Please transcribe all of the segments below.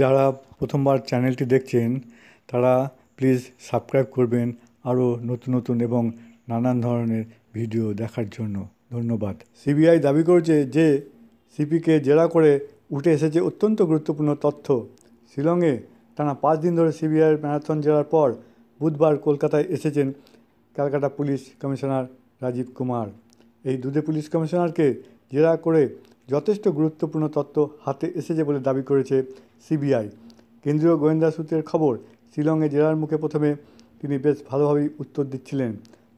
যারা প্রথমবার চ্যানেলটি দেখছেন তারা প্লিজ সাবস্ক্রাইব করবেন আরও নতুন নতুন এবং নানান ধরনের ভিডিও দেখার জন্য ধন্যবাদ সিবিআই দাবি করেছে যে সিপিকে জেরা করে উঠে এসেছে অত্যন্ত গুরুত্বপূর্ণ তথ্য শিলংয়ে টানা পাঁচ দিন ধরে সিবিআইয়ের ম্যারাথন জেরার পর বুধবার কলকাতায় এসেছেন Calcutta police commissioner Rajeev Kumar এই দুধে পুলিশ কমিশনারকে জেরা করে যথেষ্ট গুরুত্বপূর্ণ তথ্য হাতে এসেছে বলে দাবি করেছে সিবিআই কেন্দ্রীয় গোয়েন্দা সূত্রের খবর শিলংয়ে জেলার মুখে প্রথমে তিনি বেশ ভালোভাবেই উত্তর দিচ্ছিলেন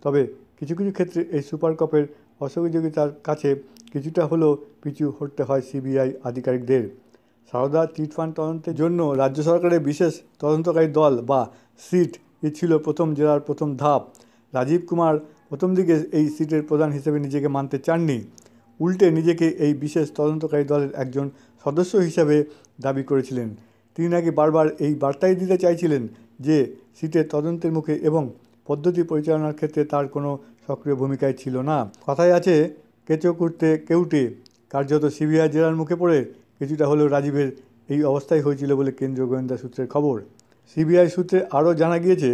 তবে কিছু কিছু ক্ষেত্রে এই সুপার কাপের অসহযোগিতার কাছে কিছুটা হলেও পিছু হটতে হয় সিবিআই আধিকারিকদের সারদা চিটফান্ড তদন্তের জন্য রাজ্য সরকারের বিশেষ তদন্তকারী দল বা সিট এ ছিল প্রথম জেলার প্রথম ধাপ রাজীব কুমার প্রথম দিকে এই সিটের প্রধান হিসেবে নিজেকে মানতে চাননি উল্টে নিজেকে এই বিশেষ তদন্তকারী দলের একজন সদস্য হিসাবে দাবি করেছিলেন তিনি নাকি বারবার এই বার্তাই দিতে চাইছিলেন যে সিটের তদন্তের মুখে এবং পদ্ধতি পরিচালনার ক্ষেত্রে তার কোনো সক্রিয় ভূমিকায় ছিল না কথায় আছে কেঁচো কুটতে কেউটে কার্যত সিবিআই জেলার মুখে পড়ে কিছুটা হলেও রাজীবের এই অবস্থায় হয়েছিল বলে কেন্দ্রীয় গোয়েন্দা সূত্রের খবর সিবিআই সূত্রে আরও জানা গিয়েছে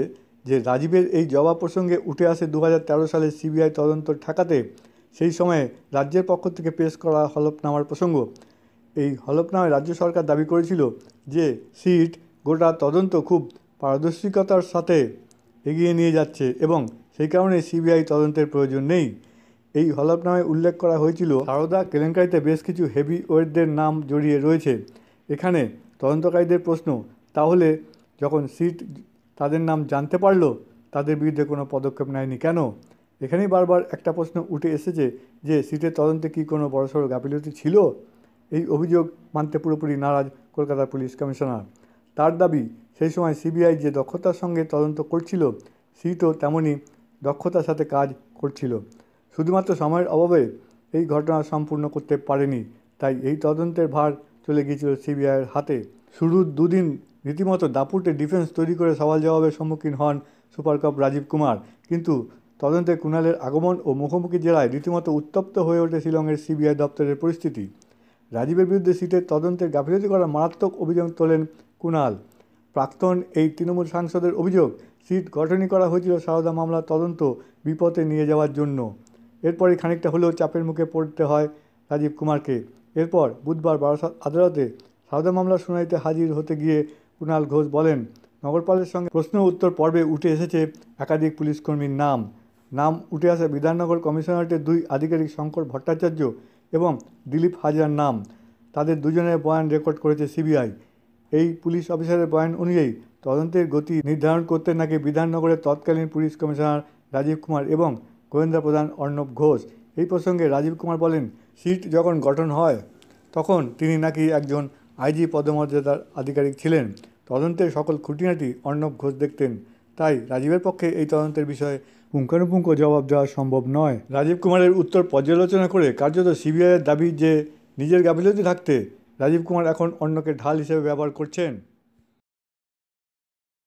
যে রাজীবের এই জবাব প্রসঙ্গে উঠে আসে দু সালে সিবিআই তদন্ত ঠেকাতে সেই সময়ে রাজ্যের পক্ষ থেকে পেশ করা হলফনামার প্রসঙ্গ এই হলফনামায় রাজ্য সরকার দাবি করেছিল যে সিট গোটা তদন্ত খুব পারদর্শিকতার সাথে এগিয়ে নিয়ে যাচ্ছে এবং সেই কারণে সিবিআই তদন্তের প্রয়োজন নেই এই হলফনামায় উল্লেখ করা হয়েছিল সারদা কেলেঙ্কারিতে বেশ কিছু হেভি ওয়েটদের নাম জড়িয়ে রয়েছে এখানে তদন্তকারীদের প্রশ্ন তাহলে যখন সিট তাদের নাম জানতে পারলো তাদের বিরুদ্ধে কোনো পদক্ষেপ নেয়নি কেন এখানেই বারবার একটা প্রশ্ন উঠে এসেছে যে সিটের তদন্তে কি কোনো বড়সড় গাফিলতি ছিল এই অভিযোগ মানতে পুরোপুরি নারাজ কলকাতা পুলিশ কমিশনার তার দাবি সেই সময় সিবিআই যে দক্ষতার সঙ্গে তদন্ত করছিল সিটও তেমনই দক্ষতার সাথে কাজ করছিল শুধুমাত্র সময়ের অভাবে এই ঘটনা সম্পূর্ণ করতে পারেনি তাই এই তদন্তের ভার চলে গিয়েছিল সিবিআইয়ের হাতে শুরুর দুদিন রীতিমতো দাপুটে ডিফেন্স তৈরি করে সওয়াল জবাবের সম্মুখীন হন সুপার কাপ রাজীব কুমার কিন্তু তদন্তে কুণালের আগমন ও মুখোমুখি জেলায় রীতিমতো উত্তপ্ত হয়ে ওঠে শিলংয়ের সিবিআই দপ্তরের পরিস্থিতি রাজীবের বিরুদ্ধে সিটের তদন্তের গাফিলতি করার মারাত্মক অভিযোগ তোলেন কুণাল প্রাক্তন এই তৃণমূল সাংসদের অভিযোগ সিট গঠনই করা হয়েছিল সারদা মামলার তদন্ত বিপদে নিয়ে যাওয়ার জন্য এরপরে খানিকটা হলেও চাপের মুখে পড়তে হয় রাজীব কুমারকে এরপর বুধবার বারাসাত আদালতে সারদা মামলার শুনানিতে হাজির হতে গিয়ে কুণাল ঘোষ বলেন নগরপালের সঙ্গে প্রশ্ন উত্তর পর্বে উঠে এসেছে একাধিক পুলিশকর্মীর নাম নাম উঠে আসে বিধাননগর কমিশনারেটের দুই আধিকারিক শঙ্কর ভট্টাচার্য এবং দিলীপ হাজার নাম তাদের দুজনের বয়ান রেকর্ড করেছে সিবিআই এই পুলিশ অফিসারের বয়ান অনুযায়ী তদন্তের গতি নির্ধারণ করতে নাকি বিধাননগরের তৎকালীন পুলিশ কমিশনার রাজীব কুমার এবং গোয়েন্দা প্রধান অর্ণব ঘোষ এই প্রসঙ্গে রাজীব কুমার বলেন সিট যখন গঠন হয় তখন তিনি নাকি একজন আইজি পদমর্যাদার আধিকারিক ছিলেন তদন্তের সকল খুঁটিনাটি অর্ণব ঘোষ দেখতেন তাই রাজীবের পক্ষে এই তদন্তের বিষয়ে পুঙ্খানুপুঙ্খ জবাব দেওয়া সম্ভব নয় রাজীব কুমারের উত্তর পর্যালোচনা করে কার্যত সিবিআইয়ের দাবি যে নিজের গাফিলতি থাকতে রাজীব কুমার এখন অন্যকে ঢাল হিসেবে ব্যবহার করছেন